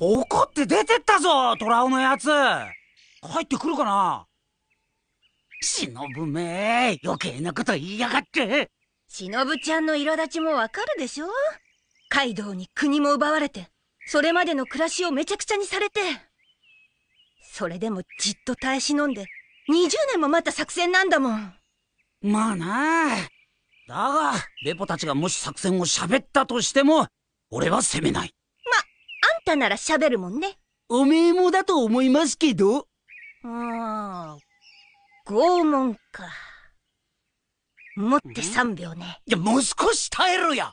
怒って出てったぞトラウのやつ帰ってくるかな忍め余計なこと言いやがって忍ちゃんの苛立ちもわかるでしょカイドウに国も奪われてそれまでの暮らしをめちゃくちゃにされてそれでもじっと耐え忍んで20年も待った作戦なんだもんまあなだがベポたちがもし作戦を喋ったとしても俺は責めないったなら喋るもんね。おめえもだと思いますけど。ああ、拷問か。もって3秒ね。いや、もう少し耐えろや！